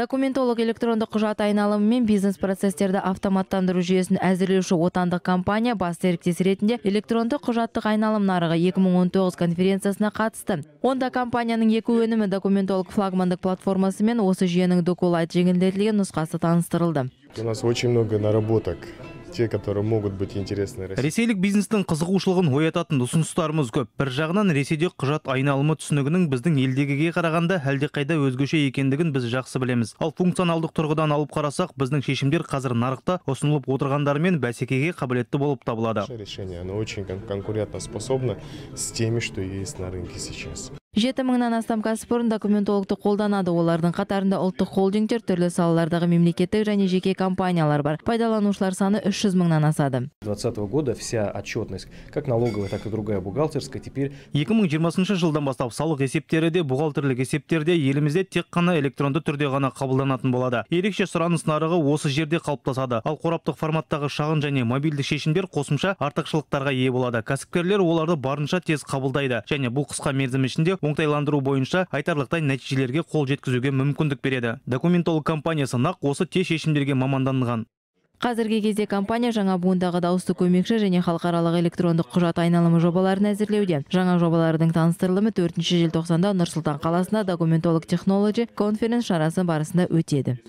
документолог электрондық құжат айналымы мен бизнес процестерді автоматтандыру жүйесін әзірлеуші отандық компания бас серіктес ретінде электрондық құжаттық айналым нарығы 2019 конференциясына қатысты онда компанияның екі өнімі документолог флагмандық платформасы мен осы жүйенің докулайт жеңілдетілген нұсқасы таныстырылды у нас очень много наработок те которые могут быть интересны россии ресейлік бизнестің қызығушылығын оятатын ұсыныстарымыз көп бір жағынан ресейде құжат айналымы түсінігінің біздің елдегіге қарағанда қайда өзгеше екендігін біз жақсы білеміз ал функционалдық тұрғыдан алып қарасақ біздің шешімдер қазір нарықта ұсынылып отырғандармен бәсекеге қабілетті болып табылады решение оно очень конкурентоспособно с теми что есть на рынке сейчас жеті мыңнан астам кәсіпорын документологты қолданады олардың қатарында ұлттық холдингтер түрлі салалардағы мемлекеттік және жеке компаниялар бар пайдаланушылар саны үш мыңнан асады двадцатого года вся отчетность как налоговая так и другая бухгалтерская теперь екі мың жиырмасыншы жылдан бастап салық есептері де бухгалтерлік есептер де елімізде тек қана электронды түрде ғана қабылданатын болады ерекше сұраныс нарығы осы жерде қалыптасады ал қораптық форматтағы шағын және мобильді шешімдер қосымша артықшылықтарға ие болады кәсіпкерлер оларды барынша тез қабылдайды және бұл қысқа мерзім ішінде оңтайландыру бойынша айтарлықтай нәтижелерге қол жеткізуге мүмкіндік береді документолог компаниясы нақ осы тез шешімдерге маманданған қазіргі кезде компания жаңа буындағы дауысты көмекші және халықаралық электрондық құжат айналымы жобаларын әзірлеуде жаңа жобалардың таныстырылымы төртінші желтоқсанда нұр сұлтан қаласында документолог технологи конференс шарасы барысында өтеді